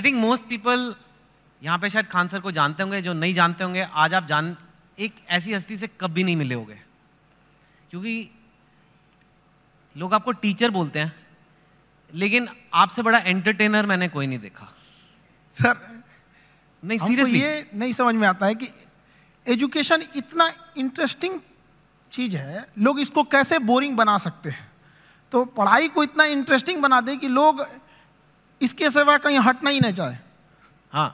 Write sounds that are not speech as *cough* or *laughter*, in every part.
I think most people यहाँ पे शायद खान सर को जानते होंगे जो नहीं जानते होंगे आज आप जान एक ऐसी हस्ती से कभी नहीं मिले होंगे क्योंकि लोग आपको टीचर बोलते हैं लेकिन आपसे बड़ा एंटरटेनर मैंने कोई नहीं देखा सर नहीं सीरियसली ये नहीं समझ में आता है कि एजुकेशन इतना इंटरेस्टिंग चीज़ है लोग इसको कैसे बोरिंग बना सकते हैं तो पढ़ाई को इतना इंटरेस्टिंग बना दे कि लोग इसके सिवा कहीं हटना ही नहीं चाहे हाँ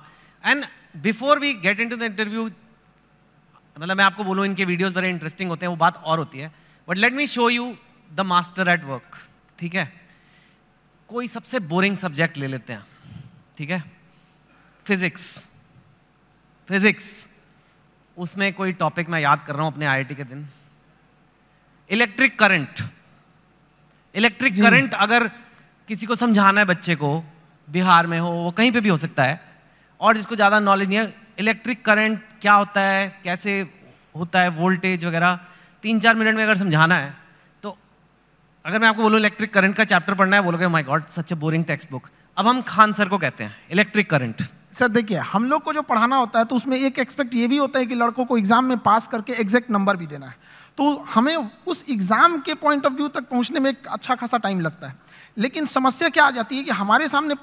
and before we get into the द इंटरव्यू मतलब मैं आपको बोलूँ इनके वीडियोज बड़े इंटरेस्टिंग होते हैं वो बात और होती है but let me show you the master at work ठीक है कोई सबसे बोरिंग सब्जेक्ट ले लेते हैं ठीक है फिजिक्स फिजिक्स उसमें कोई टॉपिक मैं याद कर रहा हूं अपने आईआईटी के दिन इलेक्ट्रिक करंट इलेक्ट्रिक करंट अगर किसी को समझाना है बच्चे को बिहार में हो वो कहीं पे भी हो सकता है और जिसको ज़्यादा नॉलेज नहीं है इलेक्ट्रिक करंट क्या होता है कैसे होता है वोल्टेज वगैरह तीन चार मिनट में अगर समझाना है तो अगर मैं आपको बोलूँ इलेक्ट्रिक करंट का चैप्टर पढ़ना है बोलोगे my god such a boring text book अब हम खान सर को कहते हैं इलेक्ट्रिक करंट सर देखिए हम लोग को जो पढ़ाना होता है तो उसमें एक एक्सपेक्ट ये भी होता है कि लड़कों को एग्ज़ाम में पास करके एग्जैक्ट नंबर भी देना है तो हमें उस एग्ज़ाम के पॉइंट ऑफ व्यू तक पहुंचने में एक अच्छा खासा टाइम लगता है लेकिन समस्या क्या आ जाती है कि हमारे सामने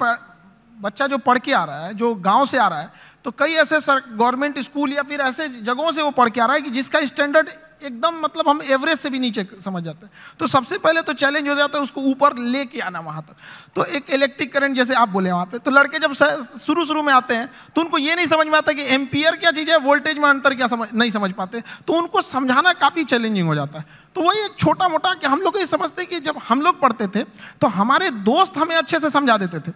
बच्चा जो पढ़ के आ रहा है जो गांव से आ रहा है तो कई ऐसे गवर्नमेंट स्कूल या फिर ऐसे जगहों से वो पढ़ के आ रहा है कि जिसका स्टैंडर्ड एकदम मतलब हम एवरेज से भी नीचे समझ जाते हैं तो सबसे पहले तो चैलेंज हो जाता है उसको ऊपर लेके आना वहाँ तक तो एक इलेक्ट्रिक करंट जैसे आप बोले वहाँ पे तो लड़के जब शुरू शुरू में आते हैं तो उनको ये नहीं समझ में आता कि एम्पियर क्या चीज़ है वोल्टेज में अंतर क्या समझ नहीं समझ पाते तो उनको समझाना काफ़ी चैलेंजिंग हो जाता है तो वही एक छोटा मोटा कि हम लोग ये समझते कि जब हम लोग पढ़ते थे तो हमारे दोस्त हमें अच्छे से समझा देते थे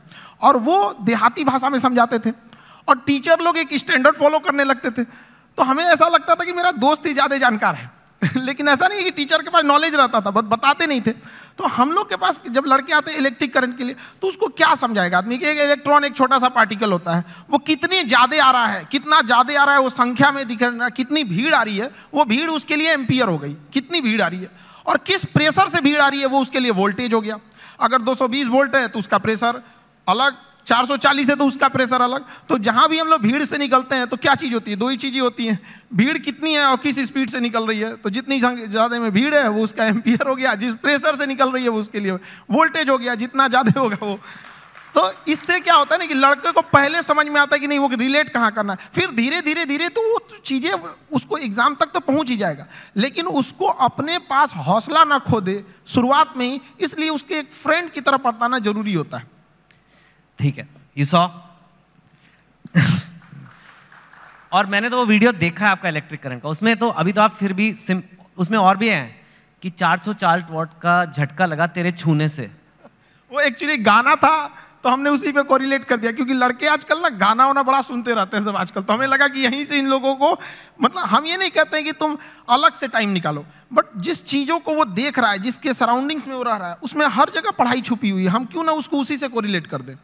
और वो देहाती भाषा में समझाते थे और टीचर लोग एक स्टैंडर्ड फॉलो करने लगते थे तो हमें ऐसा लगता था कि मेरा दोस्त ही ज़्यादा जानकार है *laughs* लेकिन ऐसा नहीं है कि टीचर के पास नॉलेज रहता था बट बताते नहीं थे तो हम लोग के पास जब लड़के आते हैं इलेक्ट्रिक करंट के लिए तो उसको क्या समझाएगा आदमी कि एक इलेक्ट्रॉन एक छोटा सा पार्टिकल होता है वो कितने ज़्यादा आ रहा है कितना ज़्यादा आ रहा है वो संख्या में दिख रहा है कितनी भीड़ आ रही है वो भीड़ उसके लिए एम्पियर हो गई कितनी भीड़ आ रही है और किस प्रेशर से भीड़ आ रही है वो उसके लिए वोल्टेज हो गया अगर 220 वोल्ट है तो उसका प्रेशर अलग 440 है तो उसका प्रेशर अलग तो जहाँ भी हम लोग भीड़ से निकलते हैं तो क्या चीज़ होती है दो ही चीज़ें होती हैं भीड़ कितनी है और किस स्पीड से निकल रही है तो जितनी ज़्यादा में भीड़ है वो उसका एम्पियर हो गया जिस प्रेशर से निकल रही है वो उसके लिए वोल्टेज हो गया जितना ज़्यादा होगा वो तो इससे क्या होता है ना कि लड़के को पहले समझ में आता है कि नहीं वो रिलेट कहाँ करना है फिर धीरे धीरे धीरे तो वो चीज़ें उसको एग्ज़ाम तक तो पहुँच ही जाएगा लेकिन उसको अपने पास हौसला ना खो दे शुरुआत में ही इसलिए उसके एक फ्रेंड की तरफ पड़ताना जरूरी होता है ठीक है यू सॉ और मैंने तो वो वीडियो देखा है आपका इलेक्ट्रिक करंट का उसमें तो अभी तो आप फिर भी सिम उसमें और भी हैं कि 400 चार वॉट का झटका लगा तेरे छूने से वो एक्चुअली गाना था तो हमने उसी पे कोरिलेट कर दिया क्योंकि लड़के आजकल ना गाना होना बड़ा सुनते रहते हैं सब आजकल तो हमें लगा कि यहीं से इन लोगों को मतलब हम ये नहीं कहते हैं कि तुम अलग से टाइम निकालो बट जिस चीज़ों को वो देख रहा है जिसके सराउंडिंग्स में वो रह रहा है उसमें हर जगह पढ़ाई छुपी हुई है हम क्यों ना उसको उसी से कोरिलेट कर दें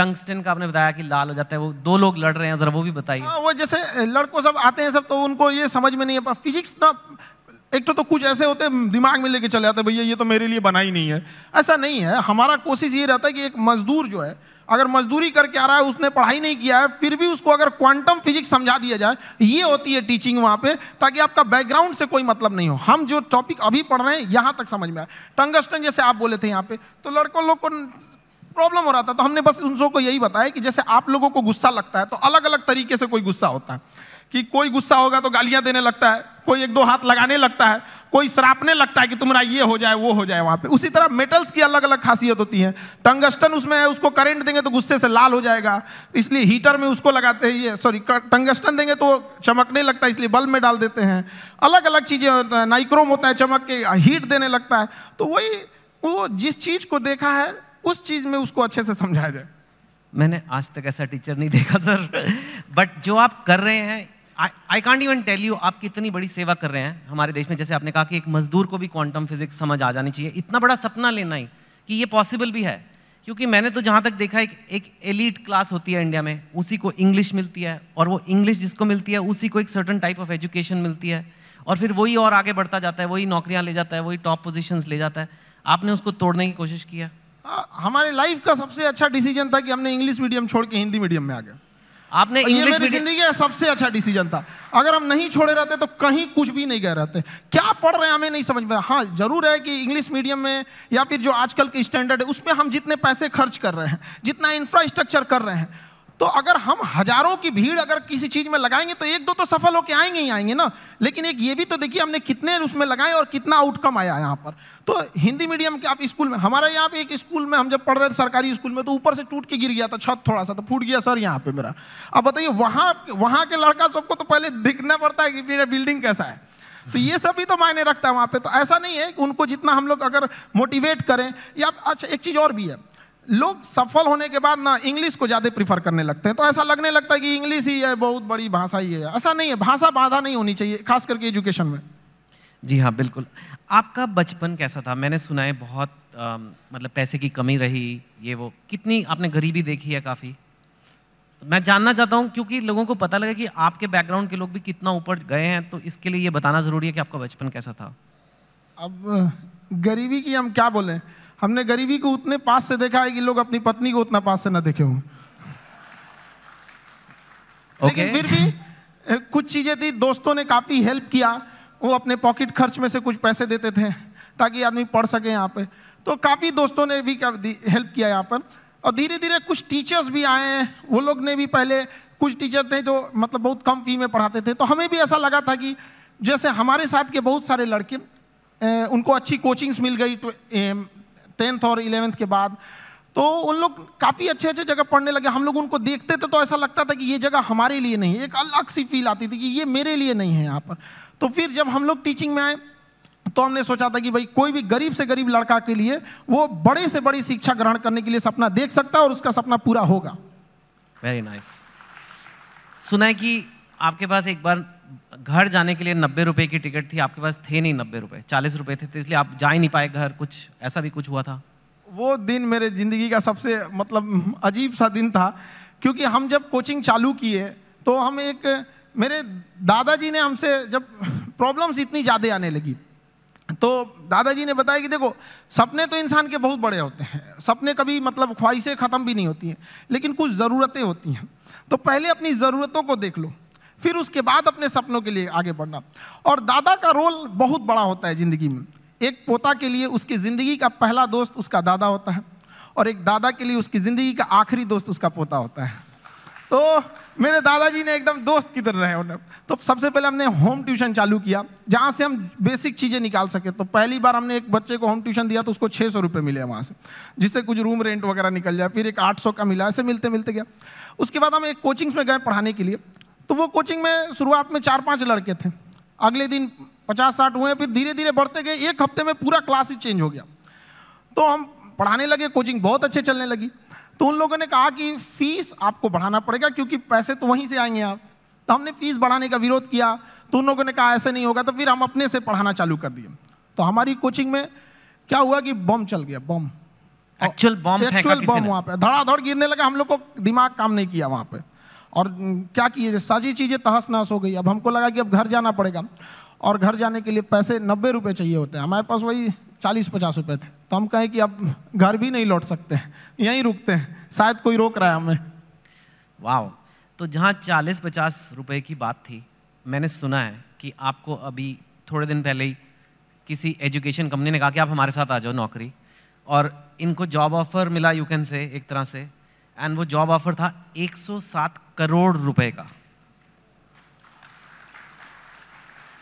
टंगस्टन का आपने बताया कि लाल हो जाता है वो दो लोग लड़ रहे हैं जरा वो भी बताइए हाँ, वो जैसे लड़कों सब आते हैं सब तो उनको ये समझ में नहीं है फिजिक्स ना एक तो, तो कुछ ऐसे होते हैं दिमाग में लेके चले जाते भैया ये तो मेरे लिए बना ही नहीं है ऐसा नहीं है हमारा कोशिश ये रहता है कि एक मजदूर जो है अगर मजदूरी करके आ रहा है उसने पढ़ाई नहीं किया है फिर भी उसको अगर क्वांटम फिजिक्स समझा दिया जाए ये होती है टीचिंग वहाँ पे ताकि आपका बैकग्राउंड से कोई मतलब नहीं हो हम जो टॉपिक अभी पढ़ रहे हैं यहाँ तक समझ में आए टंगस्टन जैसे आप बोले थे यहाँ पे तो लड़कों लोग को प्रॉब्लम हो रहा था तो हमने बस उन को यही बताया कि जैसे आप लोगों को गुस्सा लगता है तो अलग अलग तरीके से कोई गुस्सा होता है कि कोई गुस्सा होगा तो गालियां देने लगता है कोई एक दो हाथ लगाने लगता है कोई श्रापने लगता है कि तुम्हारा ये हो जाए वो हो जाए वहाँ पे उसी तरह मेटल्स की अलग अलग खासियत होती है टंगस्टन उसमें है उसको करंट देंगे तो गुस्से से लाल हो जाएगा इसलिए हीटर में उसको लगाते हैं ये सॉरी टंगस्टन देंगे तो चमकने लगता है इसलिए बल्ब में डाल देते हैं अलग अलग चीज़ें नाइक्रोम होता है चमक के हीट देने लगता है तो वही वो जिस चीज़ को देखा है उस चीज में उसको अच्छे से समझाया जाए मैंने आज तक ऐसा टीचर नहीं देखा सर बट जो आप कर रहे हैं I can't even tell you आप कितनी बड़ी सेवा कर रहे हैं हमारे देश में जैसे आपने कहा कि एक मजदूर को भी क्वांटम फिजिक्स समझ आ जानी चाहिए इतना बड़ा सपना लेना ही कि ये पॉसिबल भी है क्योंकि मैंने तो जहाँ तक देखा एक एक एलिट क्लास होती है इंडिया में उसी को इंग्लिश मिलती है और वो इंग्लिश जिसको मिलती है उसी को एक सर्टन टाइप ऑफ एजुकेशन मिलती है और फिर वही और आगे बढ़ता जाता है वही नौकरियाँ ले जाता है वही टॉप पोजिशन ले जाता है आपने उसको तोड़ने की कोशिश किया हाँ, हमारे लाइफ का सबसे अच्छा डिसीजन था कि हमने इंग्लिश मीडियम छोड़ के हिंदी मीडियम में आ गए आपने इंग्लिश जिंदगी का सबसे अच्छा डिसीजन था अगर हम नहीं छोड़े रहते तो कहीं कुछ भी नहीं गए रहते क्या पढ़ रहे हैं हमें नहीं समझ में हाँ जरूर है कि इंग्लिश मीडियम में या फिर जो आजकल के स्टैंडर्ड है उसमें हम जितने पैसे खर्च कर रहे हैं जितना इंफ्रास्ट्रक्चर कर रहे हैं तो अगर हम हजारों की भीड़ अगर किसी चीज में लगाएंगे तो एक दो तो सफल होकर आएंगे ही आएंगे ना लेकिन एक ये भी तो देखिए हमने कितने उसमें लगाए और कितना आउटकम आया यहाँ पर तो हिंदी मीडियम के आप स्कूल में हमारे यहाँ पे एक स्कूल में हम जब पढ़ रहे थे सरकारी स्कूल में तो ऊपर से टूट के गिर गया था छत थोड़ा सा तो फूट गया सर यहाँ पे मेरा अब बताइए वहाँ वहाँ के लड़का सबको तो पहले दिखना पड़ता है कि मेरा बिल्डिंग कैसा है तो ये सब भी तो मायने रखता है वहाँ पे तो ऐसा नहीं है कि उनको जितना हम लोग अगर मोटिवेट करें या अच्छा एक चीज़ और भी है लोग सफल होने के बाद ना इंग्लिश को ज़्यादा प्रीफर करने लगते हैं तो ऐसा लगने लगता है कि इंग्लिश ही है बहुत बड़ी भाषा ही है ऐसा नहीं है भाषा बाधा नहीं होनी चाहिए खास करके एजुकेशन में जी हाँ बिल्कुल आपका बचपन कैसा था मैंने सुना है बहुत आ, मतलब पैसे की कमी रही ये वो कितनी आपने गरीबी देखी है काफ़ी मैं जानना चाहता हूँ क्योंकि लोगों को पता लगा कि आपके बैकग्राउंड के लोग भी कितना ऊपर गए हैं तो इसके लिए ये बताना ज़रूरी है कि आपका बचपन कैसा था अब गरीबी की हम क्या बोलें हमने गरीबी को उतने पास से देखा है कि लोग अपनी पत्नी को उतना पास से ना देखे हों okay. लेकिन फिर भी कुछ चीजें थी दोस्तों ने काफी हेल्प किया वो अपने पॉकेट खर्च में से कुछ पैसे देते थे ताकि आदमी पढ़ सके यहाँ पे तो काफ़ी दोस्तों ने भी हेल्प किया यहाँ पर और धीरे धीरे कुछ टीचर्स भी आए हैं वो लोग ने भी पहले कुछ टीचर थे जो मतलब बहुत कम फी में पढ़ाते थे तो हमें भी ऐसा लगा था कि जैसे हमारे साथ के बहुत सारे लड़के उनको अच्छी कोचिंग्स मिल गई टेंथ और इलेवेंथ के बाद तो उन लोग काफ़ी अच्छे अच्छे जगह पढ़ने लगे हम लोग उनको देखते थे तो ऐसा लगता था कि ये जगह हमारे लिए नहीं है एक अलग सी फील आती थी कि ये मेरे लिए नहीं है यहाँ पर तो फिर जब हम लोग टीचिंग में आए तो हमने सोचा था कि भाई कोई भी गरीब से गरीब लड़का के लिए वो बड़े से बड़ी शिक्षा ग्रहण करने के लिए सपना देख सकता है और उसका सपना पूरा होगा वेरी नाइस nice. सुना है कि आपके पास एक बार घर जाने के लिए नब्बे रुपये की टिकट थी आपके पास थे नहीं नब्बे रुपये चालीस रुपये थे तो इसलिए आप जा ही नहीं पाए घर कुछ ऐसा भी कुछ हुआ था वो दिन मेरे ज़िंदगी का सबसे मतलब अजीब सा दिन था क्योंकि हम जब कोचिंग चालू किए तो हम एक मेरे दादाजी ने हमसे जब प्रॉब्लम्स इतनी ज़्यादा आने लगी तो दादाजी ने बताया कि देखो सपने तो इंसान के बहुत बड़े होते हैं सपने कभी मतलब ख्वाहिशें ख़त्म भी नहीं होती हैं लेकिन कुछ ज़रूरतें होती हैं तो पहले अपनी ज़रूरतों को देख लो फिर उसके बाद अपने सपनों के लिए आगे बढ़ना और दादा का रोल बहुत बड़ा होता है ज़िंदगी में एक पोता के लिए उसकी ज़िंदगी का पहला दोस्त उसका दादा होता है और एक दादा के लिए उसकी ज़िंदगी का आखिरी दोस्त उसका पोता होता है तो मेरे दादाजी ने एकदम दोस्त किधर रहे उन्हें तो सबसे पहले हमने होम ट्यूशन चालू किया जहाँ से हम बेसिक चीज़ें निकाल सके तो पहली बार हमने एक बच्चे को होम ट्यूशन दिया तो उसको छः सौ रुपये मिले वहाँ से जिससे कुछ रूम रेंट वगैरह निकल जाए फिर एक आठ सौ का मिला ऐसे मिलते मिलते गया उसके बाद हम एक कोचिंग्स में गए पढ़ाने के लिए तो वो कोचिंग में शुरुआत में चार पांच लड़के थे अगले दिन पचास साठ हुए फिर धीरे धीरे बढ़ते गए एक हफ्ते में पूरा क्लास ही चेंज हो गया तो हम पढ़ाने लगे कोचिंग बहुत अच्छे चलने लगी तो उन लोगों ने कहा कि फीस आपको बढ़ाना पड़ेगा क्योंकि पैसे तो वहीं से आएंगे आप तो हमने फीस बढ़ाने का विरोध किया तो उन लोगों ने कहा ऐसे नहीं होगा तो फिर हम अपने से पढ़ाना चालू कर दिए तो हमारी कोचिंग में क्या हुआ कि बम चल गया बम एक्चुअल बम एक्चुअल बम वहाँ पे धड़ाधड़ गिरने लगा हम लोग को दिमाग काम नहीं किया वहाँ पे और क्या किए सारी चीज़ें तहस नहस हो गई अब हमको लगा कि अब घर जाना पड़ेगा और घर जाने के लिए पैसे नब्बे रुपये चाहिए होते हैं हमारे पास वही चालीस पचास रुपये थे तो हम कहें कि अब घर भी नहीं लौट सकते यहीं रुकते हैं शायद कोई रोक रहा है हमें वाह तो जहाँ चालीस पचास रुपये की बात थी मैंने सुना है कि आपको अभी थोड़े दिन पहले ही किसी एजुकेशन कंपनी ने कहा कि आप हमारे साथ आ जाओ नौकरी और इनको जॉब ऑफर मिला यू कैन से एक तरह से एंड वो जॉब ऑफर था 107 करोड़ रुपए का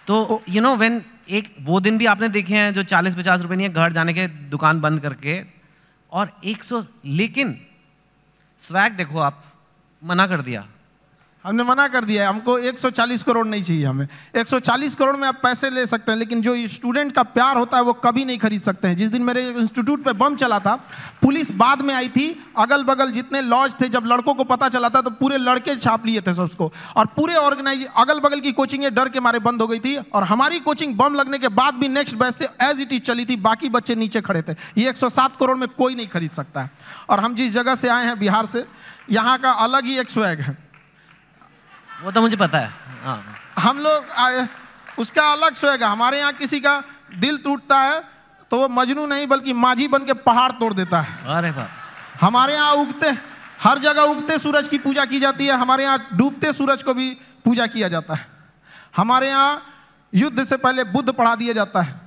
तो यू नो व्हेन एक वो दिन भी आपने देखे हैं जो 40-50 रुपए नहीं है घर जाने के दुकान बंद करके और 100 लेकिन स्वैग देखो आप मना कर दिया हमने मना कर दिया है हमको 140 करोड़ नहीं चाहिए हमें 140 करोड़ में आप पैसे ले सकते हैं लेकिन जो स्टूडेंट का प्यार होता है वो कभी नहीं खरीद सकते हैं जिस दिन मेरे इंस्टीट्यूट पे बम चला था पुलिस बाद में आई थी अगल बगल जितने लॉज थे जब लड़कों को पता चला था तो पूरे लड़के छाप लिए थे सबको और पूरे ऑर्गेनाइज अगल बगल की कोचिंगें डर के मारे बंद हो गई थी और हमारी कोचिंग बम लगने के बाद भी नेक्स्ट बैच से एज इट इज चली थी बाकी बच्चे नीचे खड़े थे ये एक करोड़ में कोई नहीं खरीद सकता है और हम जिस जगह से आए हैं बिहार से यहाँ का अलग ही एक स्वैग है वो तो मुझे पता है हाँ। हम लोग उसका अलग सोएगा हमारे यहाँ किसी का दिल टूटता है तो वो मजनू नहीं बल्कि माझी बन के पहाड़ तोड़ देता है अरे बाप हमारे यहाँ उगते हर जगह उगते सूरज की पूजा की जाती है हमारे यहाँ डूबते सूरज को भी पूजा किया जाता है हमारे यहाँ युद्ध से पहले बुद्ध पढ़ा दिया जाता है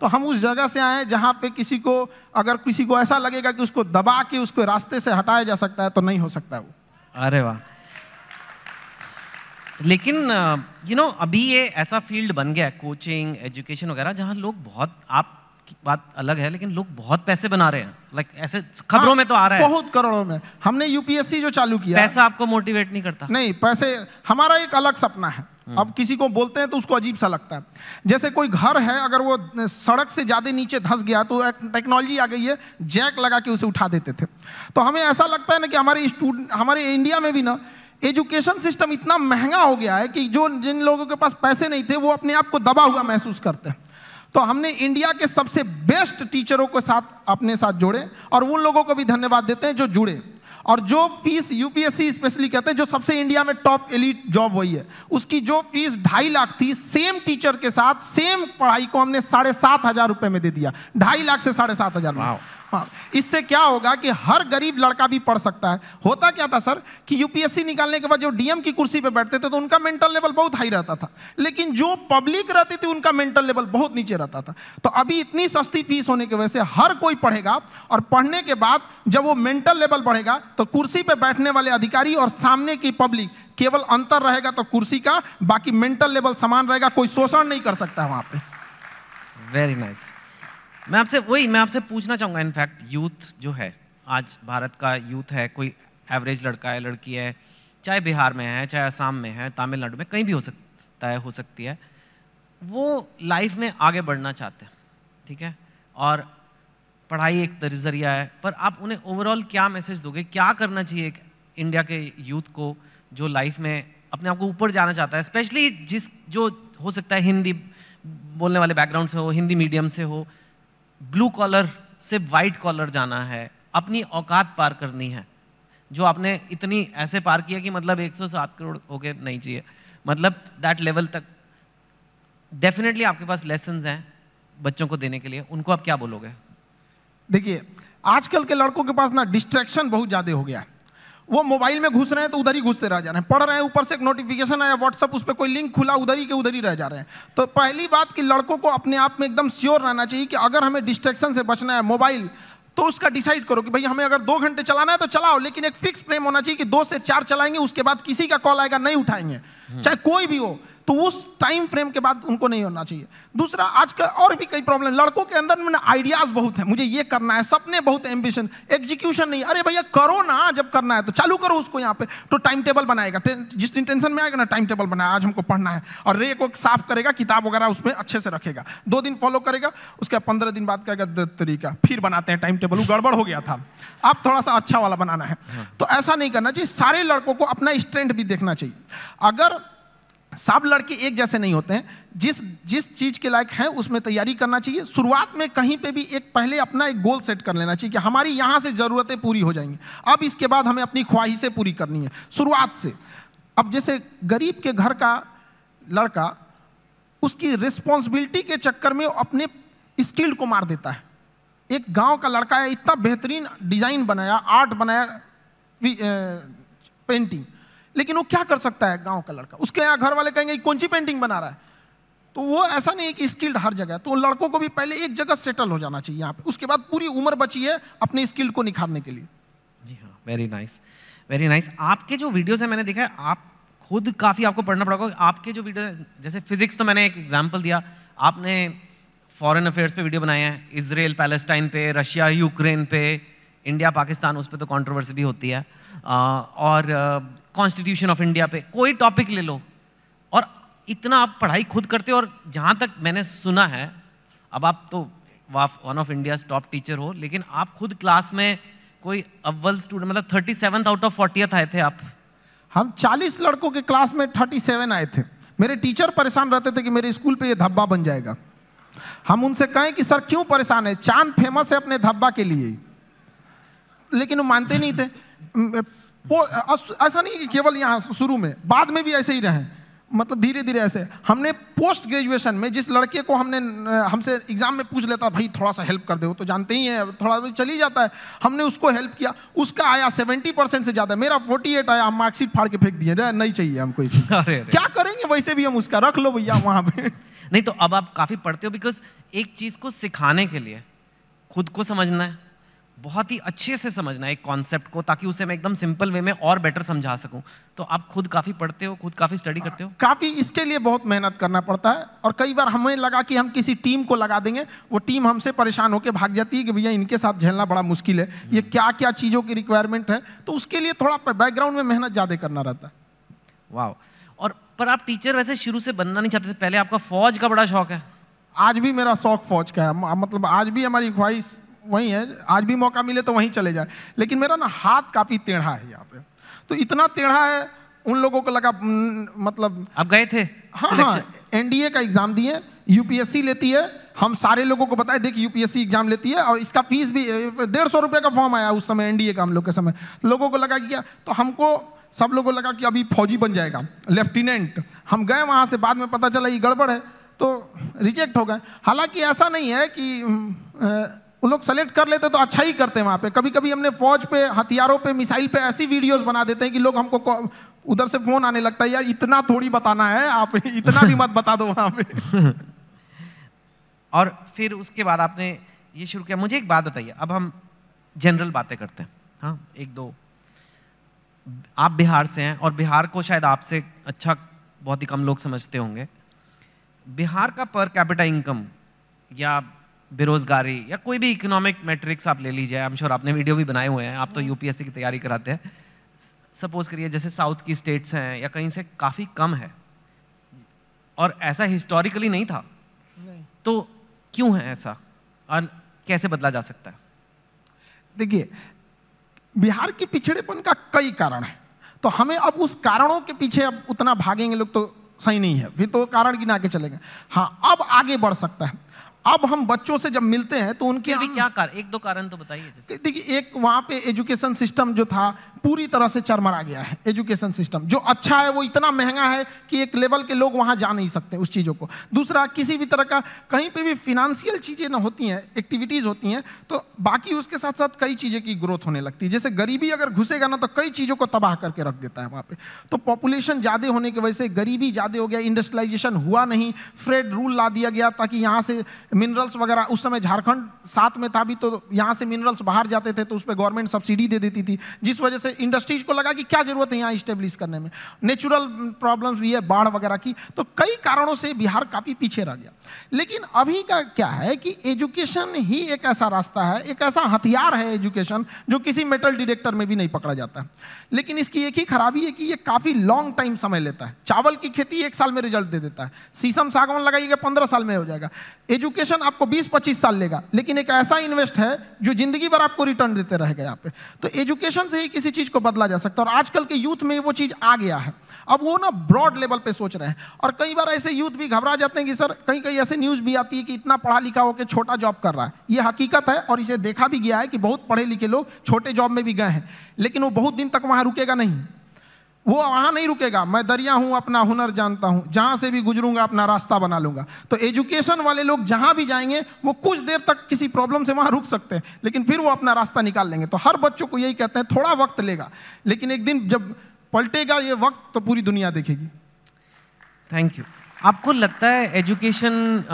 तो हम उस जगह से आए जहाँ पे किसी को अगर किसी को ऐसा लगेगा कि उसको दबा के उसको रास्ते से हटाया जा सकता है तो नहीं हो सकता है वो अरे वाह लेकिन यू नो अभी ये ऐसा फील्ड बन गया है कोचिंग एजुकेशन वगैरह जहाँ लोग बहुत आप की बात अलग है लेकिन लोग बहुत पैसे बना रहे हैं लाइक like, ऐसे खबरों हाँ, में तो आ रहा है बहुत करोड़ों में हमने यूपीएससी जो चालू किया पैसा आपको मोटिवेट नहीं करता नहीं पैसे हमारा एक अलग सपना है हम्म। अब किसी को बोलते हैं तो उसको अजीब सा लगता है जैसे कोई घर है अगर वो सड़क से ज़्यादा नीचे धस गया तो टेक्नोलॉजी आ गई है जैक लगा के उसे उठा देते थे तो हमें ऐसा लगता है ना कि हमारे स्टूडेंट हमारे इंडिया में भी ना एजुकेशन सिस्टम इतना महंगा हो गया है कि जो जिन लोगों के पास पैसे नहीं थे वो अपने आप को दबा हुआ महसूस करते हैं तो हमने इंडिया के सबसे बेस्ट टीचरों के साथ अपने साथ जोड़े और उन लोगों को भी धन्यवाद देते हैं जो जुड़े और जो फीस यूपीएससी स्पेशली कहते हैं जो सबसे इंडिया में टॉप एलिट जॉब वही है उसकी जो फीस ढाई लाख थी सेम टीचर के साथ सेम पढ़ाई को हमने साढ़े सात हजार रुपए में दे दिया ढाई लाख से साढ़े सात हजार मार्क्स इससे क्या होगा कि हर गरीब लड़का भी पढ़ सकता है होता क्या था सर कि यूपीएससी निकालने के बाद जो डीएम की कुर्सी पर बैठते थे तो उनका मेंटल लेवल बहुत हाई रहता था लेकिन जो पब्लिक रहती थी उनका मेंटल लेवल बहुत नीचे रहता था तो अभी इतनी सस्ती फीस होने की वजह से हर कोई पढ़ेगा और पढ़ने के बाद जब वो मेंटल लेवल बढ़ेगा तो कुर्सी पर बैठने वाले अधिकारी और सामने की पब्लिक केवल अंतर रहेगा तो कुर्सी का बाकी मेंटल लेवल समान रहेगा कोई शोषण नहीं कर सकता वहां पर वेरी नाइस nice. मैं आपसे वही मैं आपसे पूछना चाहूँगा इनफैक्ट यूथ जो है आज भारत का यूथ है कोई एवरेज लड़का है लड़की है चाहे बिहार में है चाहे आसाम में है तमिलनाडु में कहीं भी हो सकता है हो सकती है वो लाइफ में आगे बढ़ना चाहते हैं ठीक है और पढ़ाई एक जरिया है पर आप उन्हें ओवरऑल क्या मैसेज दोगे क्या करना चाहिए इंडिया के यूथ को जो लाइफ में अपने आप को ऊपर जाना चाहता है स्पेशली जिस जो हो सकता है हिंदी बोलने वाले बैकग्राउंड से हो हिंदी मीडियम से हो ब्लू कॉलर से वाइट कॉलर जाना है अपनी औकात पार करनी है जो आपने इतनी ऐसे पार किया कि मतलब 107 करोड़ हो गए नहीं चाहिए मतलब दैट लेवल तक डेफिनेटली आपके पास लेसन हैं बच्चों को देने के लिए उनको आप क्या बोलोगे देखिए आजकल के लड़कों के पास ना डिस्ट्रैक्शन बहुत ज़्यादा हो गया है वो मोबाइल में घुस रहे हैं तो उधर ही घुसते रह जा रहे हैं पढ़ रहे हैं ऊपर से एक नोटिफिकेशन आया व्हाट्सअप उस पर कोई लिंक खुला उधर ही के उधर ही रह जा रहे हैं तो पहली बात कि लड़कों को अपने आप में एकदम श्योर रहना चाहिए कि अगर हमें डिस्ट्रेक्शन से बचना है मोबाइल तो उसका डिसाइड करो कि भाई हमें अगर दो घंटे चलाना है तो चलाओ लेकिन एक फिक्स फ्रेम होना चाहिए कि दो से चार चलाएंगे उसके बाद किसी का कॉल आएगा नहीं उठाएंगे हम्म। चाहे कोई भी हो तो उस टाइम फ्रेम के बाद उनको नहीं होना चाहिए दूसरा आजकल और भी कई प्रॉब्लम लड़कों के अंदर में आइडियाज बहुत है मुझे ये करना है सपने बहुत एम्बिशन एग्जीक्यूशन नहीं अरे भैया करो ना जब करना है तो चालू करो उसको यहाँ पे तो टाइम टेबल बनाएगा जिस दिन टेंशन में आएगा ना टाइम टेबल बनाया आज हमको पढ़ना है और रे को साफ करेगा किताब वगैरह उसमें अच्छे से रखेगा दो दिन फॉलो करेगा उसके बाद पंद्रह दिन बाद करेगा तरीका फिर बनाते हैं टाइम टेबल वो गड़बड़ हो गया था आप थोड़ा सा अच्छा वाला बनाना है हाँ। तो ऐसा नहीं करना चाहिए सारे लड़कों को अपना स्ट्रेंथ भी देखना चाहिए अगर सब लड़के एक जैसे नहीं होते हैं जिस जिस चीज़ के लायक हैं उसमें तैयारी करना चाहिए शुरुआत में कहीं पे भी एक पहले अपना एक गोल सेट कर लेना चाहिए कि हमारी यहाँ से ज़रूरतें पूरी हो जाएंगी अब इसके बाद हमें अपनी ख्वाहिशें पूरी करनी है शुरुआत से अब जैसे गरीब के घर का लड़का उसकी रिस्पॉन्सिबिलिटी के चक्कर में अपने स्किल को मार देता है एक गांव का लड़का है इतना बेहतरीन डिज़ाइन बनाया आर्ट बनाया पेंटिंग लेकिन वो क्या कर सकता है गांव का लड़का उसके यहाँ घर वाले कहेंगे कौन सी पेंटिंग बना रहा है तो वो ऐसा नहीं है कि स्किल्ड हर जगह तो लड़कों को भी पहले एक जगह सेटल हो जाना चाहिए यहाँ पे उसके बाद पूरी उम्र बची है अपने स्किल को निखारने के लिए जी हाँ वेरी नाइस वेरी नाइस आपके जो वीडियोस हैं मैंने देखा है आप खुद काफ़ी आपको पढ़ना पड़ेगा आपके जो वीडियो जैसे फिजिक्स तो मैंने एक एग्जाम्पल दिया आपने फॉरेन अफेयर्स पे वीडियो बनाए हैं इसराइल पैलेस्टाइन पे रशिया यूक्रेन पे इंडिया पाकिस्तान उस पर तो कॉन्ट्रोवर्सी भी होती है आ, और कॉन्स्टिट्यूशन ऑफ इंडिया पे कोई टॉपिक ले लो और इतना आप पढ़ाई खुद करते हो और जहाँ तक मैंने सुना है अब आप तो one of India top teacher हो लेकिन आप खुद क्लास में कोई अव्वल स्टूडेंट मतलब thirty seven out of fortieth आए थे आप हम चालीस लड़कों के क्लास में थर्टी सेवन आए थे मेरे टीचर परेशान रहते थे कि मेरे स्कूल पे ये धब्बा बन जाएगा हम उनसे कहें कि सर क्यों परेशान है चांद फेमस है अपने धब्बा के लिए ही लेकिन वो मानते नहीं थे ऐसा नहीं कि केवल यहाँ शुरू में बाद में भी ऐसे ही रहे मतलब धीरे धीरे ऐसे हमने पोस्ट ग्रेजुएशन में जिस लड़के को हमने हमसे एग्जाम में पूछ लेता भाई थोड़ा सा हेल्प कर दे वो तो जानते ही है थोड़ा चल ही जाता है हमने उसको हेल्प किया उसका आया सेवेंटी परसेंट से ज़्यादा मेरा फोर्टी एट आया हम मार्कशीट फाड़ के फेंक दिए नहीं चाहिए हमको अरे क्या करेंगे वैसे भी हम उसका रख लो भैया वहाँ पे नहीं तो अब आप काफ़ी पढ़ते हो बिकॉज एक चीज़ को सिखाने के लिए खुद को समझना है बहुत ही अच्छे से समझना एक कॉन्सेप्ट को ताकि उसे मैं एकदम सिंपल वे में और बेटर समझा सकूं तो आप खुद काफ़ी पढ़ते हो खुद काफ़ी स्टडी हाँ, करते हो काफ़ी इसके लिए बहुत मेहनत करना पड़ता है और कई बार हमें लगा कि हम किसी टीम को लगा देंगे वो टीम हमसे परेशान होकर भाग जाती है कि भैया इनके साथ झेलना बड़ा मुश्किल है ये हम्म। क्या क्या चीज़ों की रिक्वायरमेंट है तो उसके लिए थोड़ा बैकग्राउंड में मेहनत ज़्यादा करना रहता है वाह और पर आप टीचर वैसे शुरू से बनना नहीं चाहते थे पहले आपका फौज का बड़ा शौक है आज भी मेरा शौक फौज का है मतलब आज भी हमारी ख्वाहिश वहीं है आज भी मौका मिले तो वहीं चले जाए लेकिन मेरा ना हाथ काफ़ी टेढ़ा है यहाँ पे तो इतना टेढ़ा है उन लोगों को लगा मतलब अब गए थे हाँ हाँ एनडीए का एग्ज़ाम दिए यूपीएससी लेती है हम सारे लोगों को बताए देखिए यूपीएससी एग्जाम लेती है और इसका फीस भी डेढ़ सौ रुपये का फॉर्म आया उस समय एनडीए का हम लोग के समय लोगों को लगा किया तो हमको सब लोगों को लगा कि अभी फौजी बन जाएगा लेफ्टिनेंट हम गए वहाँ से बाद में पता चला ये गड़बड़ है तो रिजेक्ट हो गए हालांकि ऐसा नहीं है कि उन लोग सेलेक्ट कर लेते तो अच्छा ही करते वहाँ पे कभी कभी हमने फौज पे हथियारों पे मिसाइल पे ऐसी वीडियोस बना देते हैं कि लोग हमको उधर से फोन आने लगता है यार इतना थोड़ी बताना है आप *laughs* इतना भी मत बता दो वहाँ पे *laughs* और फिर उसके बाद आपने ये शुरू किया मुझे एक बात बताइए अब हम जनरल बातें करते हैं हाँ एक दो आप बिहार से हैं और बिहार को शायद आपसे अच्छा बहुत ही कम लोग समझते होंगे बिहार का पर कैपिटा इनकम या बेरोजगारी या कोई भी इकोनॉमिक मैट्रिक्स आप ले लीजिए आई एम श्योर आपने वीडियो भी बनाए हुए हैं आप तो यूपीएससी हम्म। की तैयारी कराते हैं सपोज करिए जैसे साउथ की स्टेट्स हैं या कहीं से काफ़ी कम है और ऐसा हिस्टोरिकली नहीं था नहीं। तो क्यों है ऐसा और कैसे बदला जा सकता है देखिए बिहार के पिछड़ेपन का कई कारण है तो हमें अब उस कारणों के पीछे अब उतना भागेंगे लोग तो सही नहीं है फिर तो कारण गिना के चलेंगे हाँ अब आगे बढ़ सकता है अब हम बच्चों से जब मिलते हैं तो उनके अभी क्या कार एक दो कारण तो बताइए देखिए एक वहाँ पे एजुकेशन सिस्टम जो था पूरी तरह से चरमरा गया है एजुकेशन सिस्टम जो अच्छा है वो इतना महंगा है कि एक लेवल के लोग वहाँ जा नहीं सकते उस चीज़ों को दूसरा किसी भी तरह का कहीं पे भी फिनेंशियल चीज़ें ना होती हैं एक्टिविटीज़ होती हैं तो बाकी उसके साथ साथ कई चीज़ें की ग्रोथ होने लगती है जैसे गरीबी अगर घुसेगा ना तो कई चीज़ों को तबाह करके रख देता है वहाँ पर तो पॉपुलेशन ज़्यादा होने की वजह से गरीबी ज़्यादा हो गया इंडस्ट्रियलाइजेशन हुआ नहीं फ्रेड रूल ला दिया गया ताकि यहाँ से मिनरल्स वगैरह उस समय झारखंड साथ में था भी तो यहाँ से मिनरल्स बाहर जाते थे तो उस पर गवर्नमेंट सब्सिडी दे देती थी जिस वजह से इंडस्ट्रीज को लगा कि क्या जरूरत है यहाँ इस्टेब्लिश करने में नेचुरल प्रॉब्लम्स भी है बाढ़ वगैरह की तो कई कारणों से बिहार काफ़ी पीछे रह गया लेकिन अभी का क्या है कि एजुकेशन ही एक ऐसा रास्ता है एक ऐसा हथियार है एजुकेशन जो किसी मेटल डिटेक्टर में भी नहीं पकड़ा जाता लेकिन इसकी एक ही खराबी है कि ये काफ़ी लॉन्ग टाइम समय लेता है चावल की खेती एक साल में रिजल्ट दे देता है शीशम सागवान लगाइएगा पंद्रह साल में हो जाएगा एजुकेशन एजुकेशन आपको 20-25 साल लेगा लेकिन एक ऐसा इन्वेस्ट है जो जिंदगी भर आपको रिटर्न देते रहेगा यहाँ पे तो एजुकेशन से ही किसी चीज़ को बदला जा सकता है और आजकल के यूथ में वो चीज़ आ गया है अब वो ना ब्रॉड लेवल पे सोच रहे हैं और कई बार ऐसे यूथ भी घबरा जाते हैं कि सर कहीं कहीं ऐसे न्यूज़ भी आती है कि इतना पढ़ा लिखा होकर छोटा जॉब कर रहा है ये हकीकत है और इसे देखा भी गया है कि बहुत पढ़े लिखे लोग छोटे जॉब में भी गए हैं लेकिन वो बहुत दिन तक वहाँ रुकेगा नहीं वो वहां नहीं रुकेगा मैं दरिया हूं अपना हुनर जानता हूं जहां से भी गुजरूंगा अपना रास्ता बना लूंगा तो एजुकेशन वाले लोग जहां भी जाएंगे वो कुछ देर तक किसी प्रॉब्लम से वहां रुक सकते हैं लेकिन फिर वो अपना रास्ता निकाल लेंगे तो हर बच्चों को यही कहते हैं थोड़ा वक्त लेगा लेकिन एक दिन जब पलटेगा ये वक्त तो पूरी दुनिया देखेगी थैंक यू आपको लगता है एजुकेशन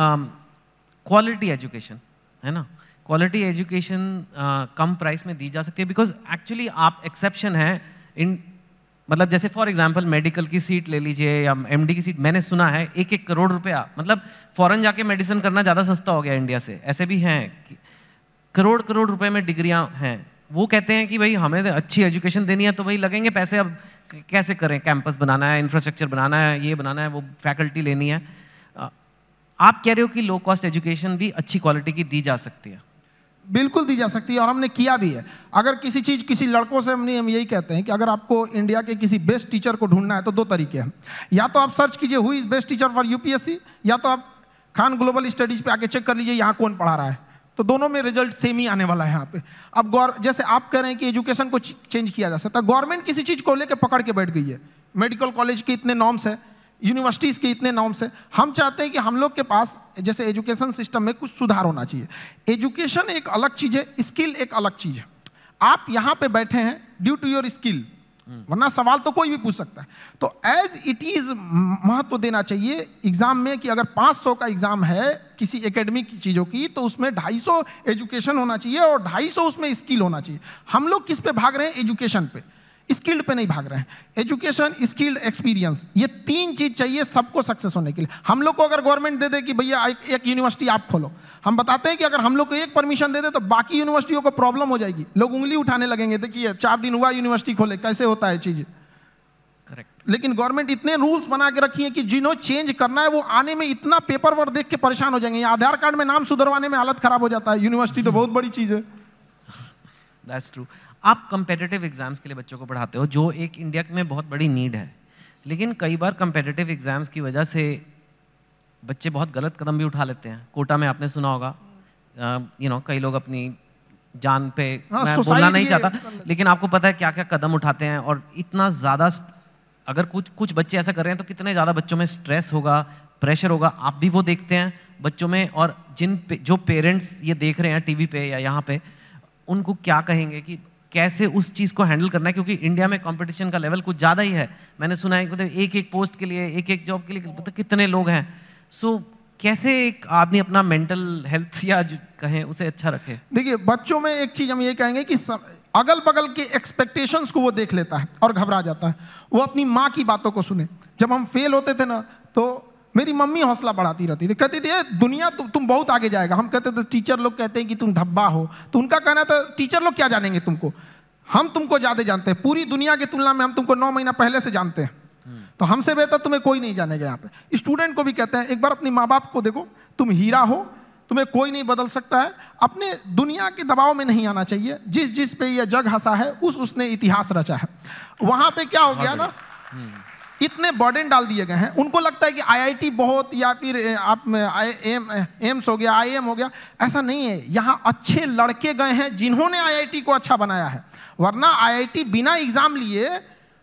क्वालिटी एजुकेशन है ना क्वालिटी एजुकेशन uh, कम प्राइस में दी जा सकती है बिकॉज एक्चुअली आप एक्सेप्शन है इन मतलब जैसे फॉर एग्जाम्पल मेडिकल की सीट ले लीजिए या एम की सीट मैंने सुना है एक एक करोड़ रुपया मतलब फ़ॉरन जाके मेडिसिन करना ज़्यादा सस्ता हो गया इंडिया से ऐसे भी हैं करोड़ करोड़ रुपए में डिग्रियाँ हैं वो कहते हैं कि भाई हमें तो अच्छी एजुकेशन देनी है तो भाई लगेंगे पैसे अब कैसे करें कैंपस बनाना है इंफ्रास्ट्रक्चर बनाना है ये बनाना है वो फैकल्टी लेनी है आप कह रहे हो कि लो कॉस्ट एजुकेशन भी अच्छी क्वालिटी की दी जा सकती है बिल्कुल दी जा सकती है और हमने किया भी है अगर किसी चीज़ किसी लड़कों से हमने हम यही कहते हैं कि अगर आपको इंडिया के किसी बेस्ट टीचर को ढूंढना है तो दो तरीके हैं या तो आप सर्च कीजिए हुई बेस्ट टीचर फॉर यूपीएससी या तो आप खान ग्लोबल स्टडीज़ पे आके चेक कर लीजिए यहाँ कौन पढ़ा रहा है तो दोनों में रिजल्ट सेम ही आने वाला है यहाँ पे अब गौर जैसे आप कह रहे हैं कि एजुकेशन को चेंज किया जा सकता है गवर्नमेंट किसी चीज़ को लेकर पकड़ के बैठ गई है मेडिकल कॉलेज के इतने नॉर्म्स हैं यूनिवर्सिटीज़ के इतने नॉर्म्स हैं हम चाहते हैं कि हम लोग के पास जैसे एजुकेशन सिस्टम में कुछ सुधार होना चाहिए एजुकेशन एक अलग चीज़ है स्किल एक अलग चीज़ है आप यहाँ पे बैठे हैं ड्यू टू योर स्किल वरना सवाल तो कोई भी पूछ सकता है तो एज इट इज महत्व देना चाहिए एग्जाम में कि अगर 500 का एग्जाम है किसी की चीज़ों की तो उसमें 250 एजुकेशन होना चाहिए और 250 उसमें स्किल होना चाहिए हम लोग किस पे भाग रहे हैं एजुकेशन पे स्किल्ड पे नहीं भाग रहे हैं एजुकेशन स्किल्ड एक्सपीरियंस ये तीन चीज चाहिए सबको सक्सेस होने के लिए हम लोग को अगर गवर्नमेंट दे दे कि भैया एक यूनिवर्सिटी आप खोलो हम बताते हैं कि अगर हम लोग को एक परमिशन दे दे तो बाकी यूनिवर्सिटियों को प्रॉब्लम हो जाएगी लोग उंगली उठाने लगेंगे देखिए चार दिन हुआ यूनिवर्सिटी खोले कैसे होता है चीज़ करेक्ट लेकिन गवर्नमेंट इतने रूल्स बना के रखी है कि जिन्हों चेंज करना है वो आने में इतना पेपर वर्क देख के परेशान हो जाएंगे आधार कार्ड में नाम सुधरवाने में हालत खराब हो जाता है यूनिवर्सिटी तो बहुत बड़ी चीज़ है दैट्स ट्रू आप कंपेटेटिव एग्जाम्स के लिए बच्चों को पढ़ाते हो जो एक इंडिया में बहुत बड़ी नीड है लेकिन कई बार कंपेटेटिव एग्जाम्स की वजह से बच्चे बहुत गलत कदम भी उठा लेते हैं कोटा में आपने सुना होगा यू नो कई लोग अपनी जान पे हाँ, मैं बोलना नहीं चाहता लेकिन आपको पता है क्या क्या कदम उठाते हैं और इतना ज़्यादा अगर कुछ कुछ बच्चे ऐसा कर रहे हैं तो कितने ज़्यादा बच्चों में स्ट्रेस होगा प्रेशर होगा आप भी वो देखते हैं बच्चों में और जिन पे, जो पेरेंट्स ये देख रहे हैं टीवी पे या यहाँ पे उनको क्या कहेंगे कि कैसे उस चीज़ को हैंडल करना है क्योंकि इंडिया में कंपटीशन का लेवल कुछ ज़्यादा ही है मैंने सुना है मतलब एक एक पोस्ट के लिए एक एक जॉब के लिए मतलब कितने लोग हैं सो so, कैसे एक आदमी अपना मेंटल हेल्थ या कहें उसे अच्छा रखे देखिए बच्चों में एक चीज़ हम ये कहेंगे कि अगल बगल के एक्सपेक्टेशंस को वो देख लेता है और घबरा जाता है वो अपनी माँ की बातों को सुने जब हम फेल होते थे ना तो मेरी मम्मी हौसला बढ़ाती रहती थी कहती थी दुनिया तु, तुम बहुत आगे जाएगा हम कहते थे टीचर लोग कहते हैं कि तुम धब्बा हो तो उनका कहना था टीचर लोग क्या जानेंगे तुमको हम तुमको ज़्यादा जानते हैं पूरी दुनिया की तुलना में हम तुमको नौ महीना पहले से जानते हैं तो हमसे बेहतर तुम्हें कोई नहीं जानेगा यहाँ पे स्टूडेंट को भी कहते हैं एक बार अपने माँ बाप को देखो तुम हीरा हो तुम्हें कोई नहीं बदल सकता है अपने दुनिया के दबाव में नहीं आना चाहिए जिस जिस पे यह जग हंसा है उस उसने इतिहास रचा है वहाँ पे क्या हो गया ना इतने बर्डन डाल दिए गए हैं उनको लगता है कि आईआईटी बहुत या फिर आप एम एम्स हो गया आईएम हो गया ऐसा नहीं है यहाँ अच्छे लड़के गए हैं जिन्होंने आईआईटी को अच्छा बनाया है वरना आईआईटी बिना एग्जाम लिए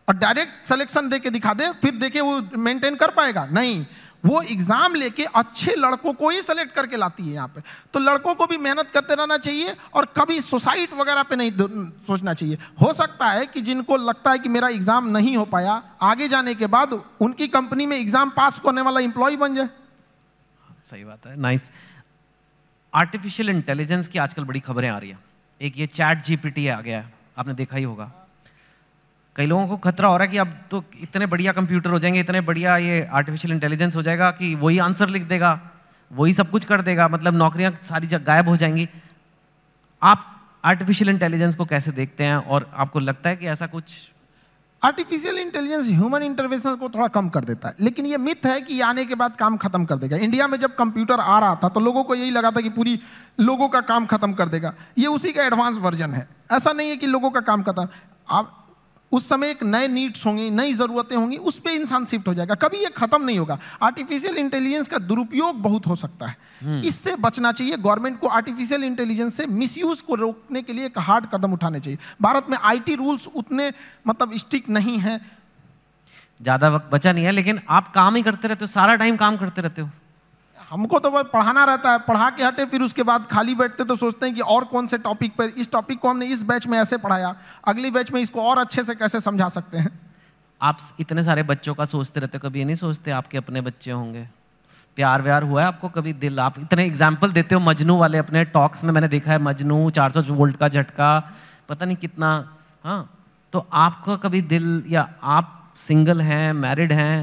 और डायरेक्ट सिलेक्शन दे के दिखा दे फिर देखे वो मेंटेन कर पाएगा नहीं वो एग्ज़ाम लेके अच्छे लड़कों को ही सेलेक्ट करके लाती है यहाँ पे तो लड़कों को भी मेहनत करते रहना चाहिए और कभी सोसाइट वगैरह पे नहीं सोचना चाहिए हो सकता है कि जिनको लगता है कि मेरा एग्ज़ाम नहीं हो पाया आगे जाने के बाद उनकी कंपनी में एग्ज़ाम पास करने वाला इंप्लॉय बन जाए सही बात है नाइस आर्टिफिशियल इंटेलिजेंस की आजकल बड़ी खबरें आ रही है एक ये चैट जीपीटी आ गया है आपने देखा ही होगा कई लोगों को खतरा हो रहा है कि अब तो इतने बढ़िया कंप्यूटर हो जाएंगे इतने बढ़िया ये आर्टिफिशियल इंटेलिजेंस हो जाएगा कि वही आंसर लिख देगा वही सब कुछ कर देगा मतलब नौकरियां सारी जगह गायब हो जाएंगी आप आर्टिफिशियल इंटेलिजेंस को कैसे देखते हैं और आपको लगता है कि ऐसा कुछ आर्टिफिशियल इंटेलिजेंस ह्यूमन इंटरवेंशन को थोड़ा कम कर देता है लेकिन ये मिथ है कि आने के बाद काम खत्म कर देगा इंडिया में जब कंप्यूटर आ रहा था तो लोगों को यही लगा था कि पूरी लोगों का काम खत्म कर देगा ये उसी का एडवांस वर्जन है ऐसा नहीं है कि लोगों का काम खत्म आप उस समय एक नए नीड्स होंगे नई ज़रूरतें होंगी उस पर इंसान शिफ्ट हो जाएगा कभी ये खत्म नहीं होगा आर्टिफिशियल इंटेलिजेंस का दुरुपयोग बहुत हो सकता है हम्म। इससे बचना चाहिए गवर्नमेंट को आर्टिफिशियल इंटेलिजेंस से मिसयूज को रोकने के लिए एक हार्ड कदम उठाने चाहिए भारत में आई रूल्स उतने मतलब स्टिक नहीं है ज़्यादा वक्त बचा नहीं है लेकिन आप काम ही करते रहते हो सारा टाइम काम करते रहते हो हमको तो बस पढ़ाना रहता है पढ़ा के हटे फिर उसके बाद खाली बैठते तो सोचते हैं कि और कौन से टॉपिक पर इस टॉपिक को हमने इस बैच में ऐसे पढ़ाया अगली बैच में इसको और अच्छे से कैसे समझा सकते हैं आप इतने सारे बच्चों का सोचते रहते कभी नहीं सोचते आपके अपने बच्चे होंगे प्यार व्यार हुआ है आपको कभी दिल आप इतने एग्जाम्पल देते हो मजनू वाले अपने टॉक्स में मैंने देखा है मजनू चार सौ वोल्ट का झटका पता नहीं कितना हाँ तो आपका कभी दिल या आप सिंगल हैं मैरिड हैं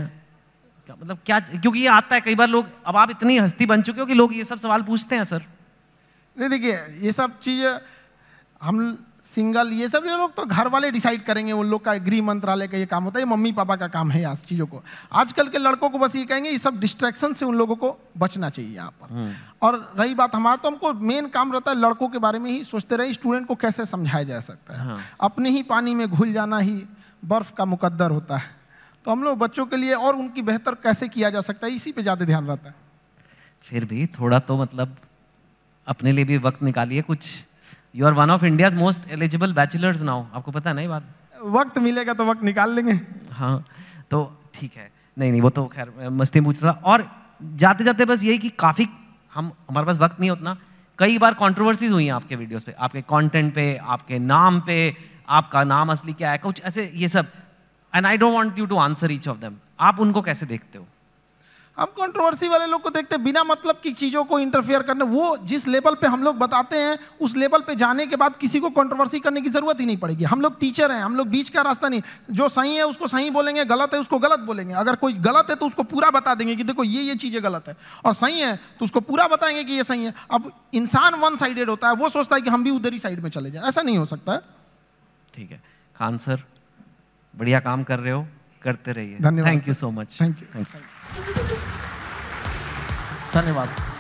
मतलब क्या क्योंकि ये आता है कई बार लोग अब आप इतनी हस्ती बन चुके हो कि लोग ये सब सवाल पूछते हैं सर नहीं देखिए ये सब चीज़ हम सिंगल ये सब ये लोग तो घर वाले डिसाइड करेंगे उन लोग का गृह मंत्रालय का ये काम होता है ये मम्मी पापा का काम है आज चीज़ों को आजकल के लड़कों को बस ये कहेंगे ये सब डिस्ट्रैक्शन से उन लोगों को बचना चाहिए यहाँ पर हम्म। और रही बात हमारा तो हमको मेन काम रहता है लड़कों के बारे में ही सोचते रहे स्टूडेंट को कैसे समझाया जा सकता है हाँ। अपने ही पानी में घुल जाना ही बर्फ का मुकद्दर होता है तो हम लोग बच्चों के लिए और उनकी बेहतर कैसे किया जा सकता है इसी पे ज़्यादा ध्यान रहता है फिर भी थोड़ा तो मतलब अपने लिए भी वक्त निकालिए कुछ you are one of India most eligible bachelors now आपको पता नहीं बात वक्त मिलेगा तो वक्त निकाल लेंगे हाँ तो ठीक है नहीं नहीं वो तो खैर मस्ती पूछ रहा और जाते जाते बस यही कि काफ़ी हम हमारे पास वक्त नहीं होता कई बार कॉन्ट्रोवर्सीज हुई हैं आपके वीडियोस पे आपके कंटेंट पे आपके नाम पे आपका नाम असली क्या है कुछ ऐसे ये सब and I don't want you to answer each of them आप उनको कैसे देखते हो हम कंट्रोवर्सी वाले लोग को देखते बिना मतलब की चीज़ों को इंटरफेयर करने वो जिस लेवल पे हम लोग बताते हैं उस लेवल पे जाने के बाद किसी को कंट्रोवर्सी करने की ज़रूरत ही नहीं पड़ेगी हम लोग टीचर हैं हम लोग बीच का रास्ता नहीं जो सही है उसको सही बोलेंगे गलत है उसको गलत बोलेंगे अगर कोई गलत है तो उसको पूरा बता देंगे कि देखो ये ये चीज़ें गलत है और सही है तो उसको पूरा बताएंगे कि ये सही है अब इंसान वन साइडेड होता है वो सोचता है कि हम भी उधर ही साइड में चले जाए ऐसा नहीं हो सकता है ठीक है खान सर बढ़िया काम कर रहे हो करते रहिए thank you so much thank you thank you धन्यवाद